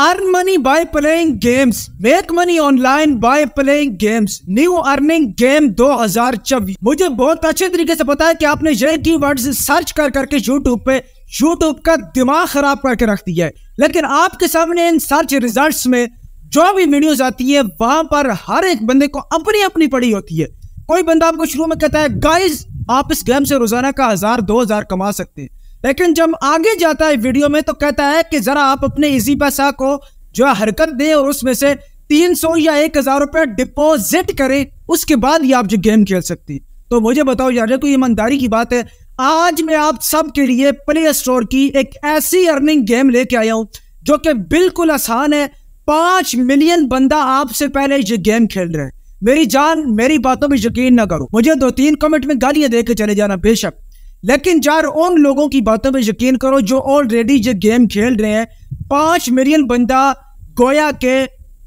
Earn money by playing games. Make money online by playing games. New earning game 2024. मुझे बहुत अच्छे तरीके से पता है कि आपने ये कीवर्ड्स सर्च कर करके YouTube पे YouTube का दिमाग खराब करके रख दिया है लेकिन आपके सामने इन सर्च रिजल्ट्स में जो भी वीडियोज आती है वहां पर हर एक बंदे को अपनी अपनी पड़ी होती है कोई बंदा आपको शुरू में कहता है गाइज आप इस गेम से रोजाना का हजार दो हजार कमा सकते हैं लेकिन जब आगे जाता है वीडियो में तो कहता है कि जरा आप अपने इजी पैसा को जो है हरकत दें और उसमें से 300 या एक हजार रुपया डिपोजिट करें उसके बाद ही आप जो गेम खेल सकती तो मुझे बताओ यार कोई तो ईमानदारी की बात है आज मैं आप सबके लिए प्ले स्टोर की एक ऐसी अर्निंग गेम लेके आया हूं जो कि बिल्कुल आसान है पांच मिलियन बंदा आपसे पहले ये गेम खेल रहे हैं मेरी जान मेरी बातों में यकीन ना करो मुझे दो तीन कमेंट में गालियां देकर चले जाना बेशक लेकिन यार उन लोगों की बातों पे यकीन करो जो ऑलरेडी ये गेम खेल रहे हैं पाँच मिलियन बंदा गोया के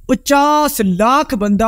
पचास लाख बंदा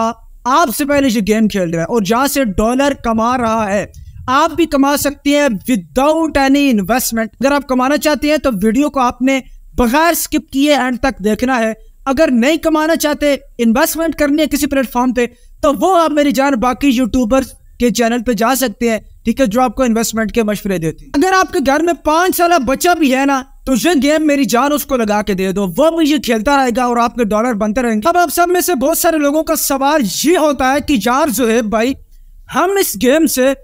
आपसे पहले ये गेम खेल रहा है और जहाँ से डॉलर कमा रहा है आप भी कमा सकते हैं विदाउट एनी इन्वेस्टमेंट अगर आप कमाना चाहते हैं तो वीडियो को आपने बगैर स्किप किए एंड तक देखना है अगर नहीं कमाना चाहते इन्वेस्टमेंट करनी है किसी प्लेटफॉर्म पे तो वो आप मेरी जान बाकी यूट्यूबर्स के चैनल पे जा सकते हैं ठीक है जो आपको इन्वेस्टमेंट के मशवरे देते हैं अगर आपके घर में पाँच साल बच्चा भी है ना तो ये गेम मेरी जान उसको लगा के दे दो वो मुझे खेलता रहेगा और आपके डॉलर बनते रहेंगे अब आप सब में से बहुत सारे लोगों का सवाल ये होता है कि यार जो है भाई हम इस गेम से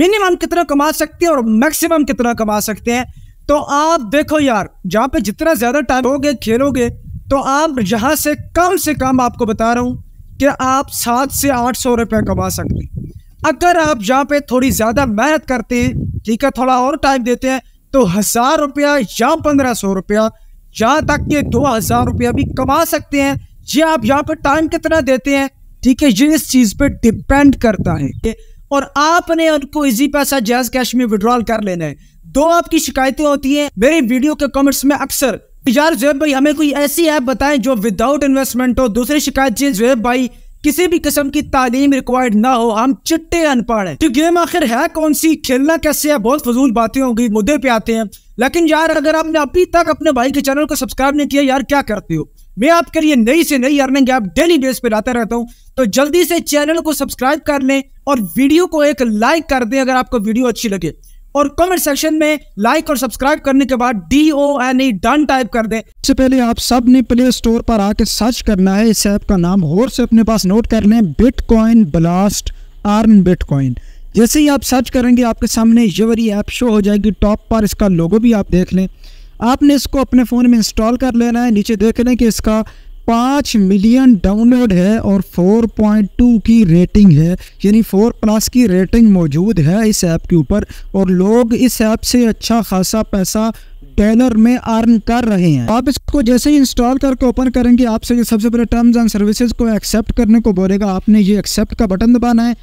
मिनिमम कितना कमा सकते हैं और मैक्सिमम कितना कमा सकते हैं तो आप देखो यार जहाँ पे जितना ज़्यादा टाइम होगे खेलोगे तो आप यहाँ से कम से कम आपको बता रहा हूँ कि आप सात से आठ सौ रुपये कमा सकते हैं अगर आप यहाँ पे थोड़ी ज़्यादा मेहनत करते हैं ठीक है थोड़ा और टाइम देते हैं तो हज़ार रुपया या पंद्रह सौ रुपया यहाँ तक के दो हज़ार रुपया भी कमा सकते हैं ये आप यहाँ पे टाइम कितना देते हैं ठीक है ये इस चीज़ पे डिपेंड करता है और आपने उनको इजी पैसा जैज कैश में विड्रॉल कर लेना है दो आपकी शिकायतें होती हैं मेरे वीडियो के कमेंट्स में अक्सर यार जोब भाई हमें कोई ऐसी ऐप बताएं जो विदाउट इन्वेस्टमेंट हो दूसरी शिकायत जी जोब भाई किसी भी किस्म की तालीम रिक्वायर्ड ना हो हम चिट्टे अनपढ़ तो गेम आखिर है कौन सी खेलना कैसे है बहुत फजूल बातें होगी मुद्दे पे आते हैं लेकिन यार अगर आपने अभी तक अपने भाई के चैनल को सब्सक्राइब नहीं किया यार क्या करते हो मैं आपके लिए नई से नई अर्निंग ऐप डेली बेस पे लाता रहता हूँ तो जल्दी से चैनल को सब्सक्राइब कर लें और वीडियो को एक लाइक कर दें अगर आपको वीडियो अच्छी लगे और कमेंट सेक्शन में लाइक और सब्सक्राइब करने के बाद D O N E done टाइप कर दें इससे पहले आप सब ने प्ले स्टोर पर आके सर्च करना है इस ऐप का नाम और से अपने पास नोट कर लें बिटकॉइन ब्लास्ट आर्न बिटकॉइन जैसे ही आप सर्च करेंगे आपके सामने ये वाली ऐप शो हो जाएगी टॉप पर इसका लोगो भी आप देख लें आपने इसको अपने फ़ोन में इंस्टॉल कर लेना है नीचे देख लें कि इसका पाँच मिलियन डाउनलोड है और 4.2 की रेटिंग है यानी 4 प्लस की रेटिंग मौजूद है इस ऐप के ऊपर और लोग इस ऐप से अच्छा खासा पैसा डॉलर में अर्न कर रहे हैं आप इसको जैसे ही इंस्टॉल करके ओपन करेंगे आपसे ये सबसे पहले टर्म्स एंड सर्विसेज को एक्सेप्ट करने को बोलेगा आपने ये एक्सेप्ट का बटन दबाना है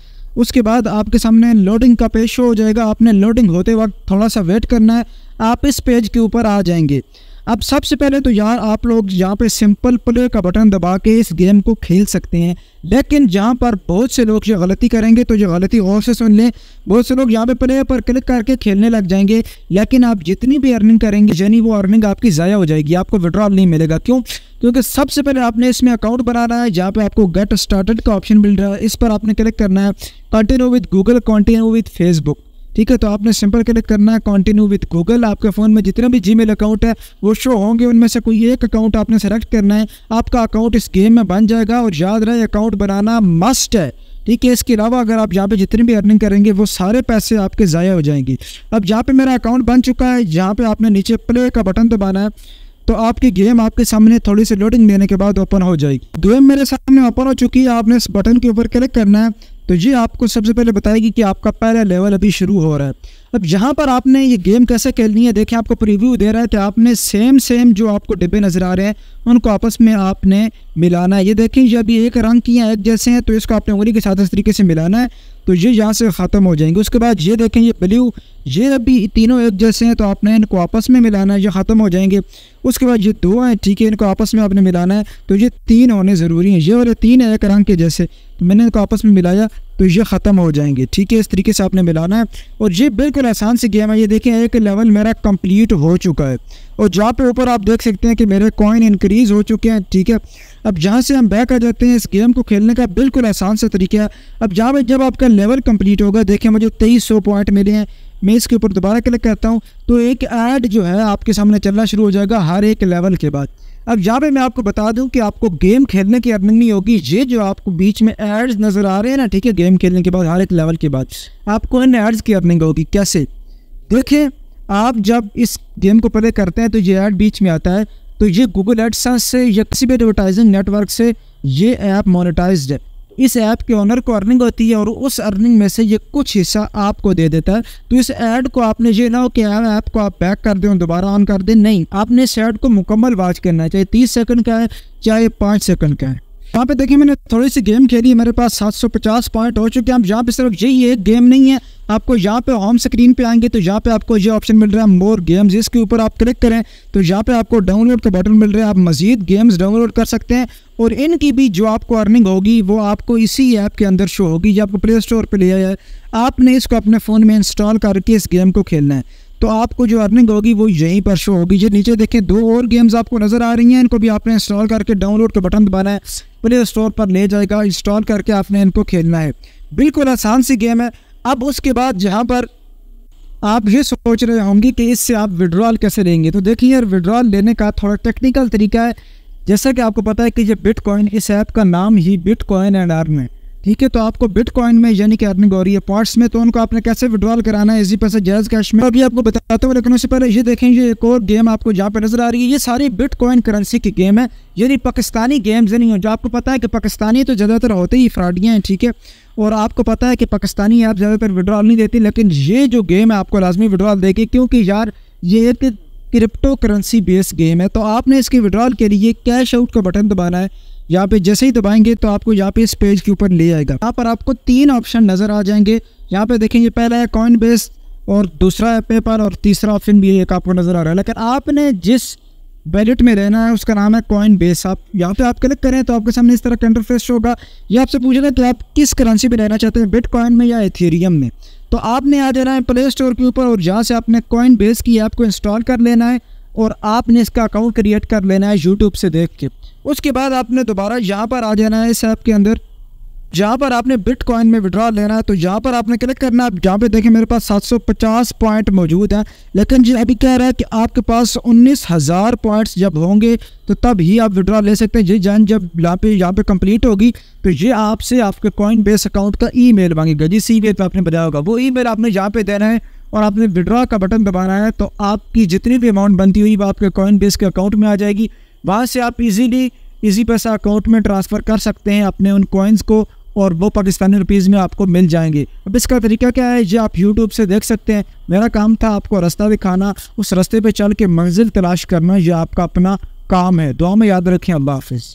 उसके बाद आपके सामने लोडिंग का पेश हो जाएगा आपने लोडिंग होते वक्त थोड़ा सा वेट करना है आप इस पेज के ऊपर आ जाएंगे अब सबसे पहले तो यार आप लोग यहाँ पे सिंपल प्ले का बटन दबा के इस गेम को खेल सकते हैं लेकिन जहाँ पर बहुत से लोग ये गलती करेंगे तो ये गलती गौर से सुन लें बहुत से लोग यहाँ पे प्ले पर क्लिक करके खेलने लग जाएंगे लेकिन आप जितनी भी अर्निंग करेंगे यानी वो अर्निंग आपकी ज़ाया हो जाएगी आपको विड्रॉल नहीं मिलेगा क्यों क्योंकि सबसे पहले आपने इसमें अकाउंट बनाना है जहाँ पे आपको गेट स्टार्टेड का ऑप्शन मिल रहा है इस पर आपने क्लिक करना है continue with Google continue with Facebook ठीक है तो आपने सिंपल क्लिक करना है कंटिन्यू विथ गूगल आपके फ़ोन में जितने भी जी अकाउंट है वो शो होंगे उनमें से कोई एक अकाउंट आपने सेलेक्ट करना है आपका अकाउंट इस गेम में बन जाएगा और याद रहे अकाउंट बनाना मस्ट है ठीक है इसके अलावा अगर आप यहाँ पे जितनी भी अर्निंग करेंगे वो सारे पैसे आपके ज़ाया हो जाएंगे अब यहाँ पे मेरा अकाउंट बन चुका है यहाँ पे आपने नीचे प्ले का बटन दबाना है तो आपकी गेम आपके सामने थोड़ी सी लोडिंग देने के बाद ओपन हो जाएगी गेम मेरे सामने ओपन हो चुकी है आपने इस बटन के ऊपर क्लिक करना है तो ये आपको सबसे पहले बताएगी कि आपका पहला लेवल अभी शुरू हो रहा है अब यहाँ पर आपने ये गेम कैसे खेलनी है देखें आपको प्रीव्यू दे रहा है कि आपने सेम सेम जो आपको डिब्बे नज़र आ रहे हैं उनको आपस में आपने मिलाना है ये देखें ये अभी एक रंग की हैं एक जैसे हैं तो इसको आपने उंगली के साथ इस तरीके से मिलाना है तो ये यहाँ से ख़त्म हो जाएंगे उसके बाद ये देखें ये ब्ल्यू ये अभी तीनों एक जैसे हैं तो आपने इनको आपस में मिलाना है ये ख़त्म हो जाएंगे उसके बाद ये दो हैं ठीक है इनको आपस में आपने मिलाना है तो ये तीन होने ज़रूरी हैं ये वाले तीन है एक रंग के जैसे तो मैंने इनको आपस में मिलाया तो ये ख़त्म हो जाएंगे ठीक है इस तरीके से आपने मिलाना है और ये बिल्कुल आसान से गेम है ये देखें एक लेवल मेरा कंप्लीट हो चुका है और जहाँ पे ऊपर आप देख सकते हैं कि मेरे कॉइन इंक्रीज़ हो चुके हैं ठीक है अब जहाँ से हम बैक आ जाते हैं इस गेम को खेलने का बिल्कुल आसान सा तरीका है अब जहाँ पर जब आपका लेवल कम्प्लीट होगा देखें मुझे तेईस सौ पॉइंट मिले हैं मैं इसके ऊपर दोबारा क्लिक करता हूँ तो एक ऐड जो है आपके सामने चलना शुरू हो जाएगा हर एक लेवल के बाद अब यहाँ पे मैं आपको बता दूं कि आपको गेम खेलने की अर्निंग नहीं होगी ये जो आपको बीच में एड्स नज़र आ रहे हैं ना ठीक है गेम खेलने के बाद हर एक लेवल के बाद आपको इन एड्स की अर्निंग होगी कैसे देखिए आप जब इस गेम को प्ले करते हैं तो ये ऐड बीच में आता है तो ये गूगल एड्स से या किसी भी एडवर्टाइजिंग नेटवर्क से ये ऐप मोनिटाइज है इस ऐप के ओनर को अर्निंग होती है और उस अर्निंग में से ये कुछ हिस्सा आपको दे देता है तो इस ऐड को आपने ये ना हो कि ऐप को आप पैक कर दें और दोबारा ऑन कर दें नहीं आपने इस ऐड को मुकम्मल वाच करना है चाहे तीस सेकंड का है चाहे पाँच सेकंड का है यहाँ पे देखिए मैंने थोड़ी सी गेम खेली मेरे पास 750 पॉइंट हो चुके हैं आप यहाँ पे सिर्फ यही एक गेम नहीं है आपको यहाँ पे होम स्क्रीन पे आएंगे तो यहाँ पे आपको ये ऑप्शन मिल रहा है मोर गेम्स इसके ऊपर आप क्लिक करें तो यहाँ पे आपको डाउनलोड का बटन मिल रहा है आप मजीद गेम्स डाउनलोड कर सकते हैं और इनकी भी जो आपको अर्निंग होगी वो आपको इसी ऐप के अंदर शो होगी या आपको प्ले स्टोर पर लिया है आपने इसको अपने फ़ोन में इंस्टॉल करके इस गेम को खेलना है तो आपको जो अर्निंग होगी वो यहीं पर शो होगी ये नीचे देखें दो और गेम्स आपको नज़र आ रही हैं इनको भी आपने इंस्टॉल करके डाउनलोड का बटन दबाना है प्ले स्टोर पर ले जाएगा इंस्टॉल करके आपने इनको खेलना है बिल्कुल आसान सी गेम है अब उसके बाद जहाँ पर आप ये सोच रहे होंगे कि इससे आप विड्रॉल कैसे लेंगे तो देखिए यार विड्रॉल लेने का थोड़ा टेक्निकल तरीका है जैसा कि आपको पता है कि ये बिटकॉइन इस ऐप का नाम ही बिटकॉइन एंड आर्म है ठीक है तो आपको बिटकॉइन में यानी कि अर्निंग हो रही है पार्ट्स में तो उनको आपने कैसे विड्रॉल कराना है इसी पैसे जायज कैश में अभी आपको बताता हूँ लेकिन उससे पहले ये देखें ये एक और गेम आपको जहाँ पर नजर आ रही है ये सारी बिटकॉइन करेंसी की गेम है यानी पाकिस्तानी गेम्स नहीं हो जो आपको पता है कि पाकिस्तानी तो ज़्यादातर होते ही फ्रॉडियाँ हैं ठीक है और आपको पता है कि पाकिस्तानी ऐप ज़्यादातर विड्रॉल नहीं देती लेकिन ये जो गेम है आपको लाजमी विड्रॉल देगी क्योंकि यार ये एक क्रिप्टो करेंसी बेस्ड गेम है तो आपने इसकी विड्रॉल के लिए कैश आउट का बटन दबाना है यहाँ पे जैसे ही दबाएंगे तो आपको यहाँ पे इस पेज के ऊपर ले आएगा यहाँ पर आपको तीन ऑप्शन नज़र आ जाएंगे यहाँ पे देखेंगे पहला है कॉइन बेस और दूसरा है पेपर और तीसरा ऑप्शन भी एक आपको नज़र आ रहा है लेकिन आपने जिस वैलेट में रहना है उसका नाम है कॉइन बेस आप यहाँ पे आप क्लिक करें तो आपके सामने इस तरह का इंटरफेस होगा ये आपसे पूछेगा कि आप किस करेंसी में रहना चाहते हैं बिटकॉइन में या एथेरियम में तो आपने आ जाना है प्ले स्टोर के ऊपर और जहाँ से आपने कॉइन बेस की ऐप को इंस्टॉल कर लेना है और आपने इसका अकाउंट क्रिएट कर लेना है यूट्यूब से देख के उसके बाद आपने दोबारा यहाँ पर आ जाना है इस ऐप के अंदर जहाँ पर आपने बिटकॉइन में विड्रॉ लेना है तो यहाँ पर आपने क्लिक करना है जहाँ पे देखें मेरे पास 750 पॉइंट मौजूद हैं लेकिन जी अभी कह रहा है कि आपके पास उन्नीस हज़ार पॉइंट्स जब होंगे तो तब ही आप विड्रॉ ले सकते हैं ये जान जब यहाँ पे यहाँ पे कंप्लीट होगी तो ये आपसे आपके कॉइन बेस अकाउंट का ई मेल मांगेगा जिस ई मेल पर आपने बताया होगा वो ई मेल आपने यहाँ पर देना है और आपने विड्रॉ का बटन दबाना है तो आपकी जितनी भी अमाउंट बनती हुई वो आपके कॉइन बेस के अकाउंट में आ जाएगी वहाँ से आप इजीली इजी पैसा अकाउंट में ट्रांसफ़र कर सकते हैं अपने उन कॉइन्स को और वो पाकिस्तानी रुपीज़ में आपको मिल जाएंगे अब इसका तरीका क्या है ये आप यूट्यूब से देख सकते हैं मेरा काम था आपको रास्ता दिखाना उस रास्ते पर चल के मंजिल तलाश करना यह आपका अपना काम है दुआ में याद रखें अल्लाह हाफिज़